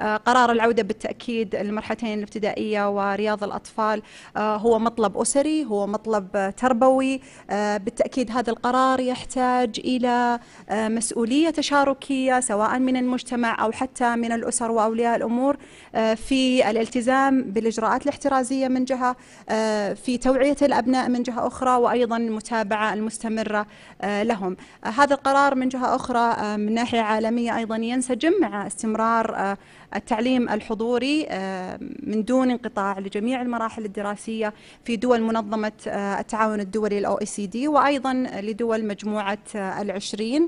آه، قرار العودة بالتأكيد للمرحلتين الابتدائية ورياض الأطفال آه، هو مطلب أسري هو مطلب تربوي آه، بالتأكيد هذا القرار يحتاج إلى مسؤولية تشاركية سواء من المجتمع أو حتى من الأسر وأولياء الأمور في الالتزام بالإجراءات الاحترازية من جهة في توعية الأبناء من جهة أخرى وأيضا المتابعة المستمرة لهم هذا القرار من جهة أخرى من ناحية عالمية أيضا ينسجم مع استمرار التعليم الحضوري آه، من دون انقطاع لجميع المراحل الدراسية في دول منظمة آه، التعاون الدولي الأو سي دي وأيضا لدول مجموعة آه، العشرين